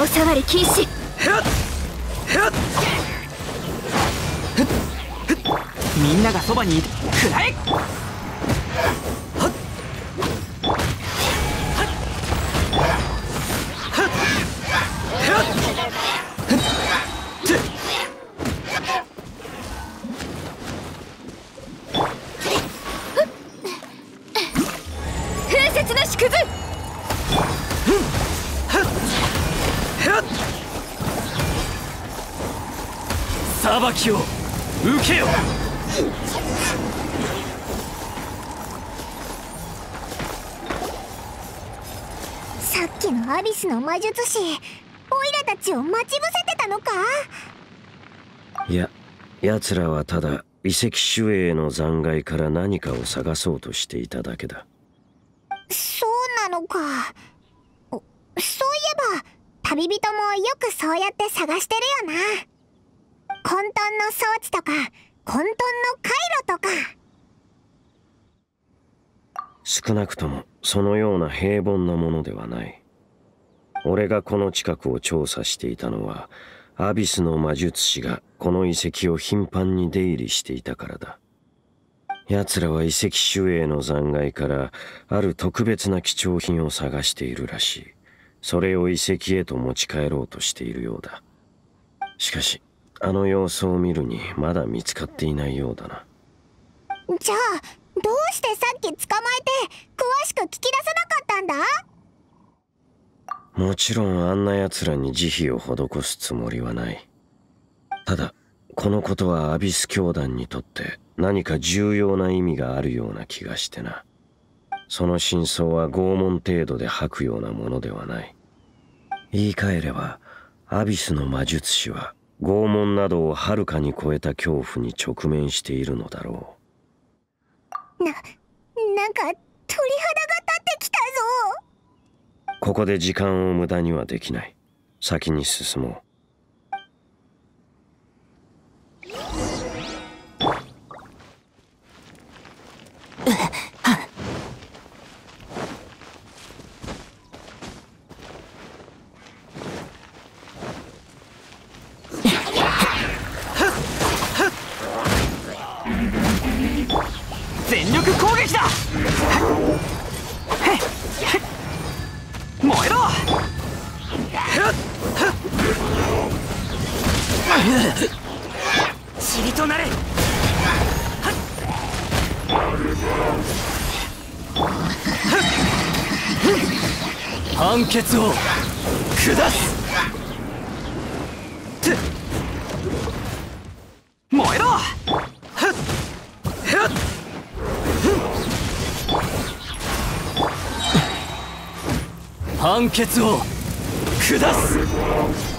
おさわり禁止みんながそばにいてくらえ裁きを受けよさっきのアビスの魔術師オイラたちを待ち伏せてたのかいや奴らはただ遺跡守衛の残骸から何かを探そうとしていただけだそうなのかそういえば旅人もよくそうやって探してるよな混沌の装置とか混沌の回路とか少なくともそのような平凡なものではない俺がこの近くを調査していたのはアビスの魔術師がこの遺跡を頻繁に出入りしていたからだ奴らは遺跡守衛の残骸からある特別な貴重品を探しているらしいそれを遺跡へと持ち帰ろうとしているようだしかしあの様子を見るにまだ見つかっていないようだなじゃあどうしてさっき捕まえて詳しく聞き出さなかったんだもちろんあんな奴らに慈悲を施すつもりはないただこのことはアビス教団にとって何か重要な意味があるような気がしてなその真相は拷問程度で吐くようなものではない言い換えればアビスの魔術師は拷問などをはるかに超えた恐怖に直面しているのだろうななんか鳥肌が立ってきたぞここで時間を無駄にはできない先に進もう塵となれ判決を下す判決を下す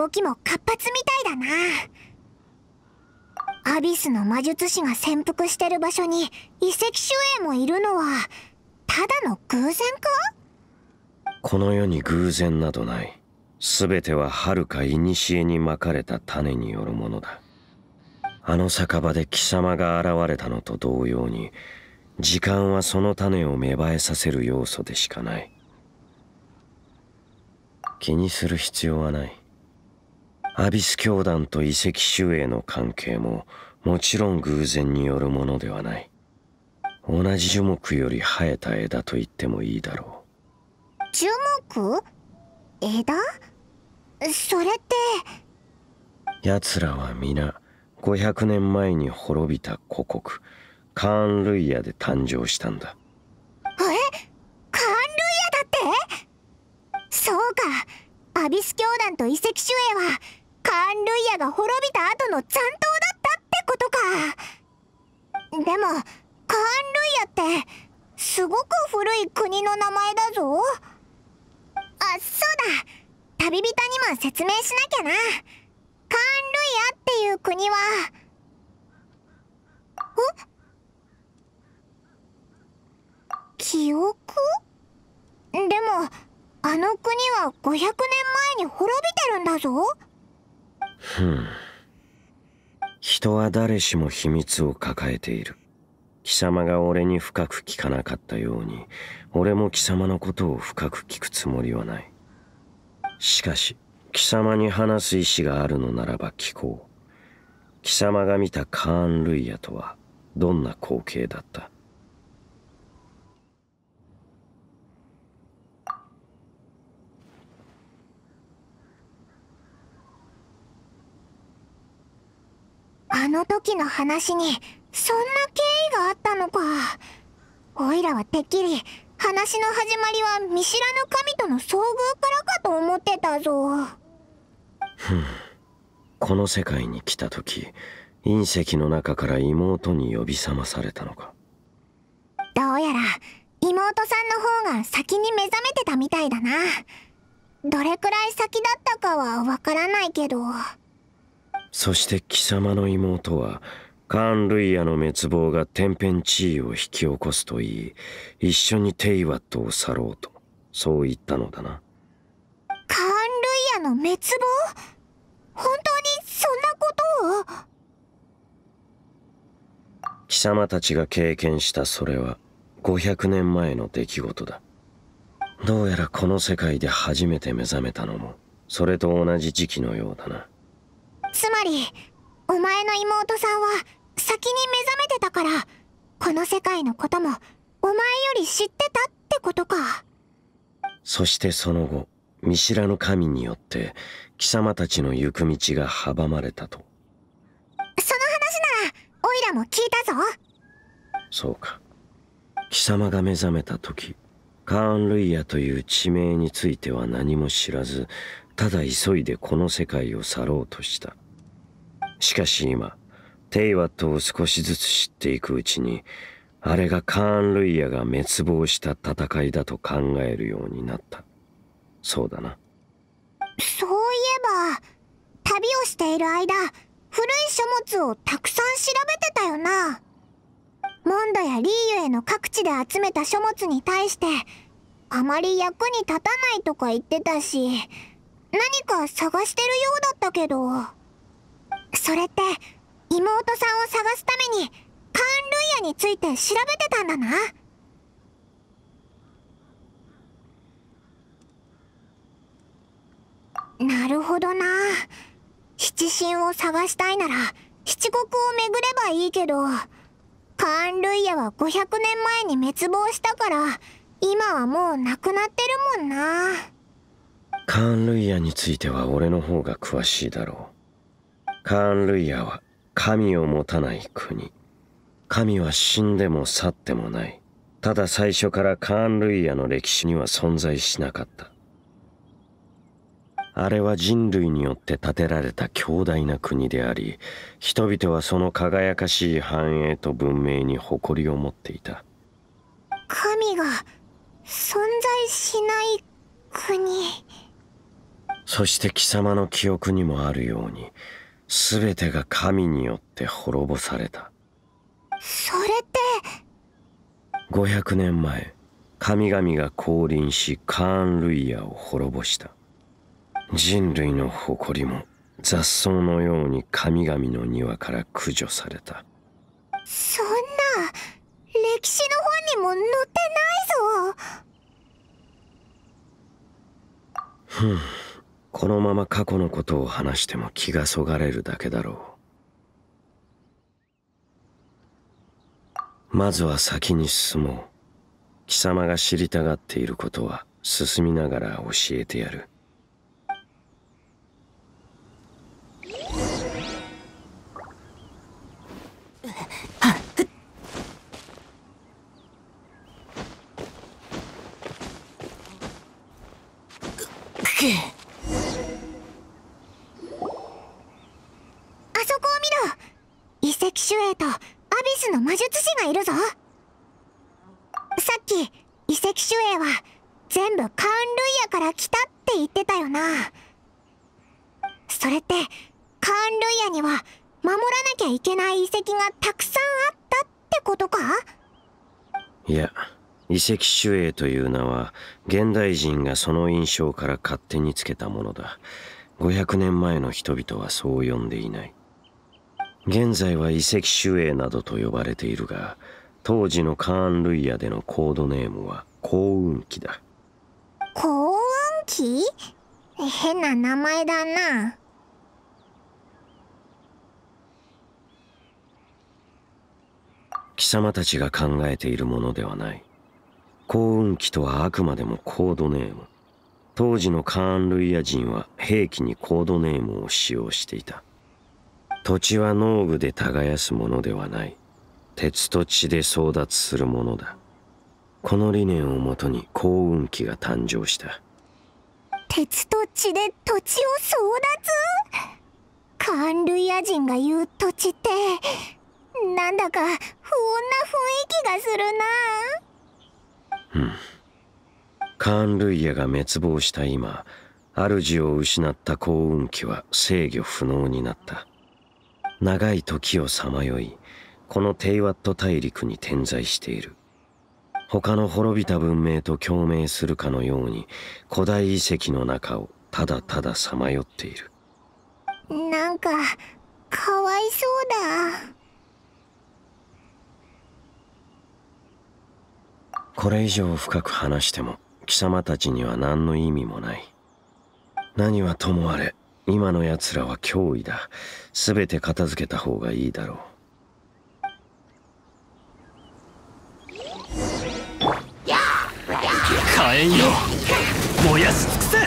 動きも活発みたいだな。アビスの魔術師が潜伏してる場所に遺跡守衛もいるのは、ただの偶然かこの世に偶然などない。全てははるか古にまかれた種によるものだ。あの酒場で貴様が現れたのと同様に、時間はその種を芽生えさせる要素でしかない。気にする必要はない。アビス教団と遺跡守衛の関係ももちろん偶然によるものではない同じ樹木より生えた枝と言ってもいいだろう樹木枝それって奴らは皆500年前に滅びた古国カーン・ルイヤで誕生したんだえカーン・ルイヤだってそうかアビス教団と遺跡守衛はアン・ルイヤが滅びた後の残党だったってことかでもカーン・ルイヤってすごく古い国の名前だぞあそうだ旅人にも説明しなきゃなカーン・ルイヤっていう国は記憶でもあの国は500年前に滅びてるんだぞふん人は誰しも秘密を抱えている貴様が俺に深く聞かなかったように俺も貴様のことを深く聞くつもりはないしかし貴様に話す意志があるのならば聞こう貴様が見たカーン・ルイヤとはどんな光景だったあの時の話にそんな経緯があったのかおいらはてっきり話の始まりは見知らぬ神との遭遇からかと思ってたぞふんこの世界に来た時隕石の中から妹に呼び覚まされたのかどうやら妹さんの方が先に目覚めてたみたいだなどれくらい先だったかはわからないけどそして貴様の妹はカン・ルイヤの滅亡が天変地異を引き起こすと言い一緒にテイワットを去ろうとそう言ったのだなカン・ルイヤの滅亡本当にそんなことを貴様たちが経験したそれは500年前の出来事だどうやらこの世界で初めて目覚めたのもそれと同じ時期のようだなつまりお前の妹さんは先に目覚めてたからこの世界のこともお前より知ってたってことかそしてその後見知らぬ神によって貴様たちの行く道が阻まれたとその話ならオイラも聞いたぞそうか貴様が目覚めた時カーン・ルイヤという地名については何も知らずただ急いでこの世界を去ろうとしたしかし今、テイワットを少しずつ知っていくうちに、あれがカーン・ルイヤが滅亡した戦いだと考えるようになった。そうだな。そういえば、旅をしている間、古い書物をたくさん調べてたよな。モンドやリーユへの各地で集めた書物に対して、あまり役に立たないとか言ってたし、何か探してるようだったけど。それって妹さんを探すためにカーン・ルイヤについて調べてたんだななるほどな七神を探したいなら七国を巡ればいいけどカーン・ルイヤは500年前に滅亡したから今はもう亡くなってるもんなカーン・ルイヤについては俺の方が詳しいだろうカーン・ルイヤは神を持たない国神は死んでも去ってもないただ最初からカーン・ルイヤの歴史には存在しなかったあれは人類によって建てられた強大な国であり人々はその輝かしい繁栄と文明に誇りを持っていた神が存在しない国そして貴様の記憶にもあるように全てが神によって滅ぼされたそれって500年前神々が降臨しカーン・ルイヤを滅ぼした人類の誇りも雑草のように神々の庭から駆除されたそんな歴史の本にも載ってないぞふんこのまま過去のことを話しても気がそがれるだけだろうまずは先に進もう貴様が知りたがっていることは進みながら教えてやる術師がいるぞさっき遺跡守衛は全部カーン・ルイヤから来たって言ってたよなそれってカーン・ルイヤには守らなきゃいけない遺跡がたくさんあったってことかいや遺跡守衛という名は現代人がその印象から勝手につけたものだ500年前の人々はそう呼んでいない現在は遺跡守衛などと呼ばれているが当時のカーン・ルイヤでのコードネームは幸運期だ幸運期変な名前だな貴様たちが考えているものではない幸運期とはあくまでもコードネーム当時のカーン・ルイヤ人は兵器にコードネームを使用していた土地は農具で耕すものではない鉄と血で争奪するものだこの理念をもとに幸運期が誕生した鉄と血で土地を争奪ルイ野人が言う土地ってなんだか不穏な雰囲気がするなうんルイ野が滅亡した今主を失った幸運期は制御不能になった長い時をさまよいこのテイワット大陸に点在している他の滅びた文明と共鳴するかのように古代遺跡の中をただたださまよっているなんかかわいそうだこれ以上深く話しても貴様たちには何の意味もない何はともあれ今の奴らは脅威だ。全て片付けた方がいいだろう。火炎よ燃やし尽くせ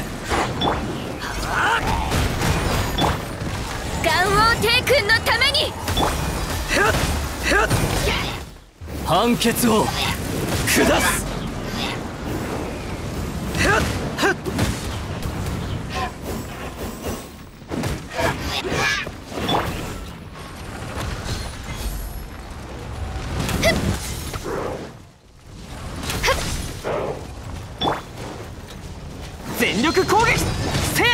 ガンオ帝君のために判決を下す全力攻撃せえ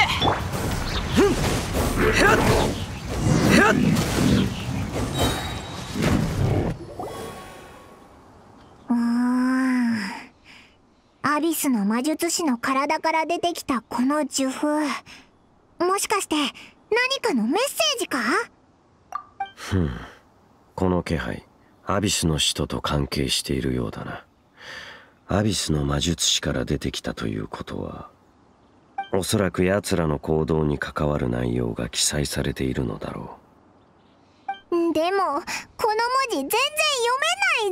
うんアビスの魔術師の体から出てきたこの呪符もしかして何かのメッセージかふんこの気配アビスの使徒と関係しているようだなアビスの魔術師から出てきたということはおそらく奴らの行動に関わる内容が記載されているのだろうでもこの文字全然読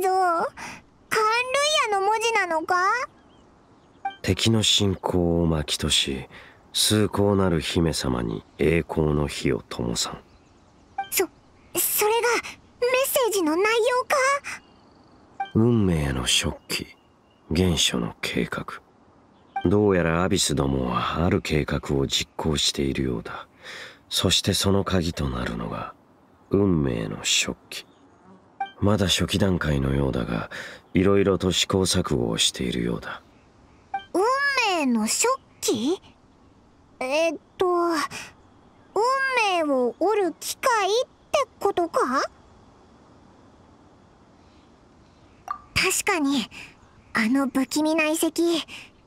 めないぞカンルイヤの文字なのか敵の信仰を巻きとし崇高なる姫様に栄光の火を灯さんそそれがメッセージの内容か運命の食器原初の計画どうやらアビスどもはある計画を実行しているようだそしてその鍵となるのが運命の食器まだ初期段階のようだがいろいろと試行錯誤をしているようだ運命の食器えっと運命を折る機械ってことか確かにあの不気味な遺跡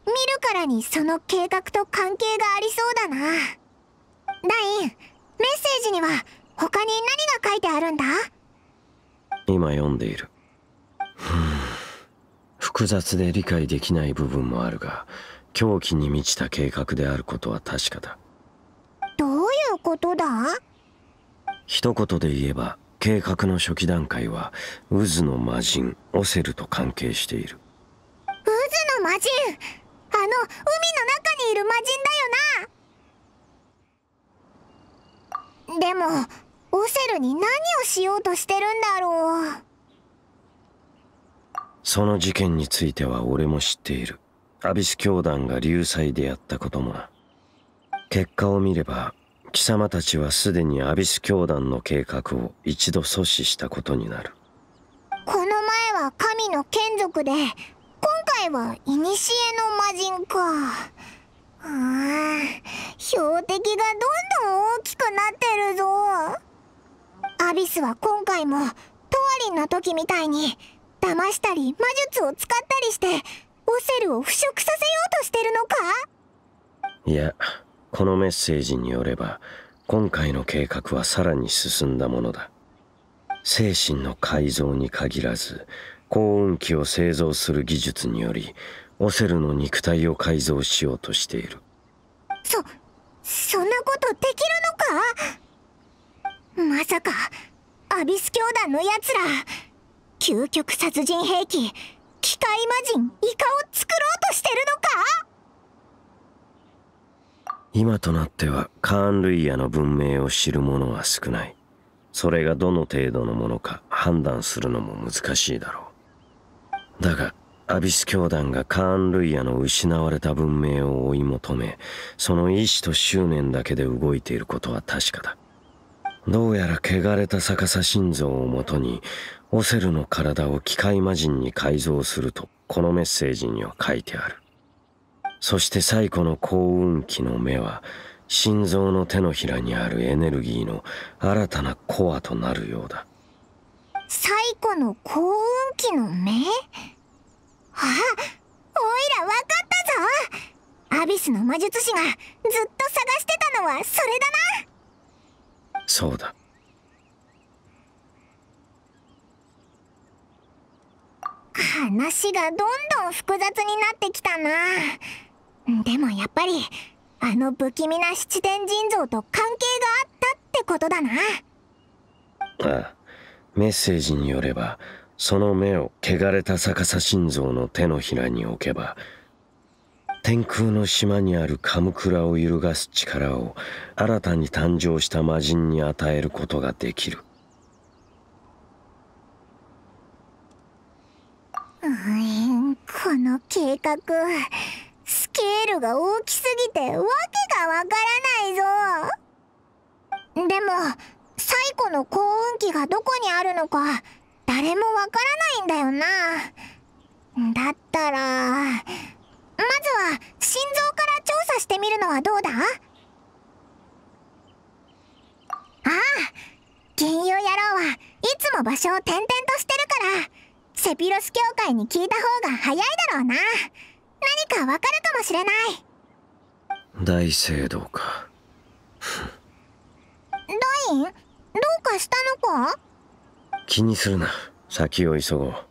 見るからにその計画と関係がありそうだなダインメッセージには他に何が書いてあるんだ今読んでいる 複雑で理解できない部分もあるが狂気に満ちた計画であることは確かだどういうことだ一言で言えば計画の初期段階は渦の魔人オセルと関係している渦の魔人あの海の中にいる魔人だよなでもオセルに何をしようとしてるんだろうその事件については俺も知っているアビス教団が流祭でやったこともな結果を見れば貴様たちはすでにアビス教団の計画を一度阻止したことになるこの前は神の眷属で回は古の魔人かあ標的がどんどん大きくなってるぞアビスは今回もトワリンの時みたいに騙したり魔術を使ったりしてオセルを腐食させようとしてるのかいやこのメッセージによれば今回の計画はさらに進んだものだ精神の改造に限らず高音機を製造する技術によりオセルの肉体を改造しようとしているそそんなことできるのかまさかアビス教団のやつら究極殺人兵器機械魔人イカを作ろうとしてるのか今となってはカーン・ルイヤの文明を知る者は少ないそれがどの程度のものか判断するのも難しいだろうだがアビス教団がカーン・ルイヤの失われた文明を追い求めその意志と執念だけで動いていることは確かだどうやら汚れた逆さ心臓をもとにオセルの体を機械魔人に改造するとこのメッセージには書いてあるそして最古の幸運期の目は心臓の手のひらにあるエネルギーの新たなコアとなるようだ最古の幸運期の目あおいらわかったぞアビスの魔術師がずっと探してたのはそれだなそうだ話がどんどん複雑になってきたなでもやっぱりあの不気味な七天神像と関係があったってことだなああメッセージによればその目を汚れた逆さ心臓の手のひらに置けば天空の島にあるカムクラを揺るがす力を新たに誕生した魔人に与えることができるうんこの計画スケールが大きすぎてわけがわからないぞでも子の幸運期がどこにあるのか誰もわからないんだよな。だったら、まずは心臓から調査してみるのはどうだああ、金融野郎はいつも場所を転々としてるから、セピロス協会に聞いた方が早いだろうな。何かわかるかもしれない。大聖堂か。ドインどうかしたのか気にするな先を急ごう